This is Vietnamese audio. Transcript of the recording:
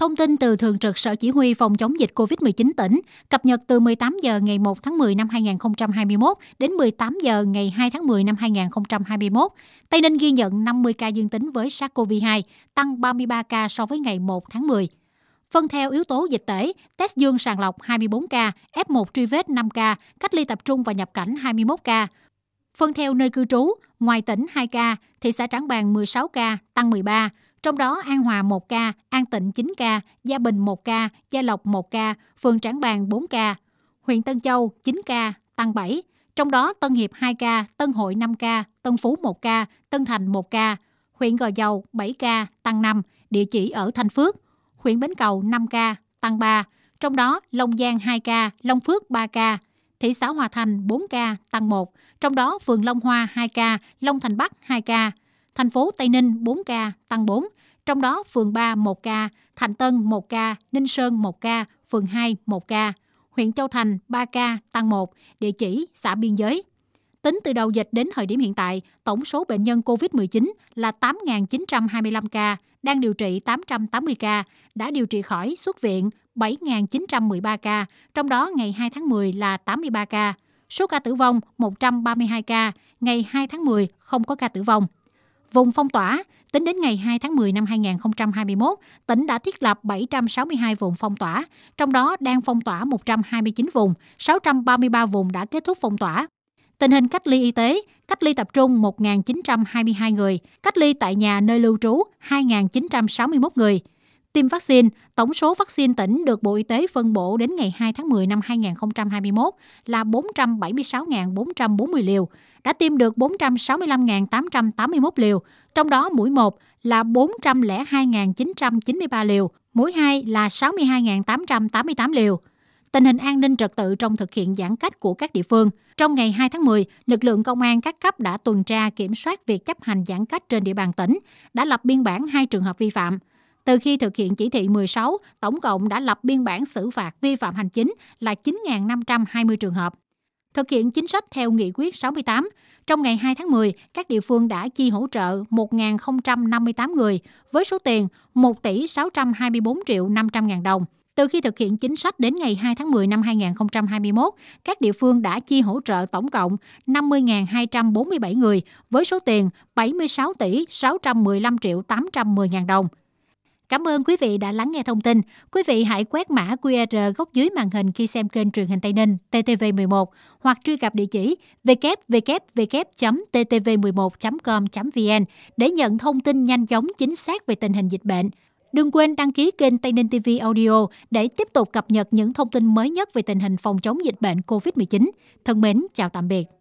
Thông tin từ Thường trực Sở Chỉ huy Phòng chống dịch COVID-19 tỉnh cập nhật từ 18 giờ ngày 1 tháng 10 năm 2021 đến 18 giờ ngày 2 tháng 10 năm 2021. Tây Ninh ghi nhận 50 ca dương tính với SARS-CoV-2, tăng 33 ca so với ngày 1 tháng 10. Phân theo yếu tố dịch tễ, test dương sàng lọc 24 ca, F1 truy vết 5 ca, cách ly tập trung và nhập cảnh 21 ca. Phân theo nơi cư trú, ngoài tỉnh 2 ca, thị xã Trảng Bàng 16 ca, tăng 13, trong đó An Hòa 1 ca, An Tịnh 9 ca, Gia Bình 1 ca, Gia Lộc 1 ca, phường Trảng Bàng 4 ca, huyện Tân Châu 9 ca, tăng 7. Trong đó Tân Hiệp 2 ca, Tân Hội 5 ca, Tân Phú 1 ca, Tân Thành 1 ca, huyện Gò Dầu 7 ca, tăng 5, địa chỉ ở Thanh Phước, huyện Bến Cầu 5 ca, tăng 3, trong đó Long Giang 2 ca, Long Phước 3 ca, thị xã Hòa Thành 4 ca, tăng 1, trong đó phường Long Hoa 2 ca, Long Thành Bắc 2 ca, thành phố Tây Ninh 4 ca, tăng 4, trong đó phường 3 1 ca, Thành Tân 1 ca, Ninh Sơn 1 ca, phường 2 1 ca, huyện Châu Thành 3 ca, tăng 1, địa chỉ xã biên giới. Tính từ đầu dịch đến thời điểm hiện tại, tổng số bệnh nhân COVID-19 là 8.925 ca, đang điều trị 880 ca, đã điều trị khỏi xuất viện 7.913 ca, trong đó ngày 2 tháng 10 là 83 ca. Số ca tử vong 132 ca, ngày 2 tháng 10 không có ca tử vong. Vùng phong tỏa, tính đến ngày 2 tháng 10 năm 2021, tỉnh đã thiết lập 762 vùng phong tỏa, trong đó đang phong tỏa 129 vùng, 633 vùng đã kết thúc phong tỏa. Tình hình cách ly y tế, cách ly tập trung 1.922 người, cách ly tại nhà nơi lưu trú 2.961 người, tiêm vaccine, tổng số vaccine tỉnh được Bộ Y tế phân bổ đến ngày 2 tháng 10 năm 2021 là 476.440 liều, đã tiêm được 465.881 liều, trong đó mũi 1 là 402.993 liều, mũi 2 là 62.888 liều. Tình hình an ninh trật tự trong thực hiện giãn cách của các địa phương. Trong ngày 2 tháng 10, lực lượng công an các cấp đã tuần tra kiểm soát việc chấp hành giãn cách trên địa bàn tỉnh, đã lập biên bản hai trường hợp vi phạm – từ khi thực hiện chỉ thị 16, tổng cộng đã lập biên bản xử phạt vi phạm hành chính là 9.520 trường hợp. Thực hiện chính sách theo nghị quyết 68, trong ngày 2 tháng 10, các địa phương đã chi hỗ trợ 1.058 người với số tiền 1 tỷ 624 triệu 500 ngàn đồng. Từ khi thực hiện chính sách đến ngày 2 tháng 10 năm 2021, các địa phương đã chi hỗ trợ tổng cộng 50.247 người với số tiền 76 tỷ 615 triệu 810 ngàn đồng. Cảm ơn quý vị đã lắng nghe thông tin. Quý vị hãy quét mã QR góc dưới màn hình khi xem kênh truyền hình Tây Ninh TTV11 hoặc truy cập địa chỉ www.ttv11.com.vn để nhận thông tin nhanh chóng chính xác về tình hình dịch bệnh. Đừng quên đăng ký kênh Tây Ninh TV Audio để tiếp tục cập nhật những thông tin mới nhất về tình hình phòng chống dịch bệnh COVID-19. Thân mến, chào tạm biệt.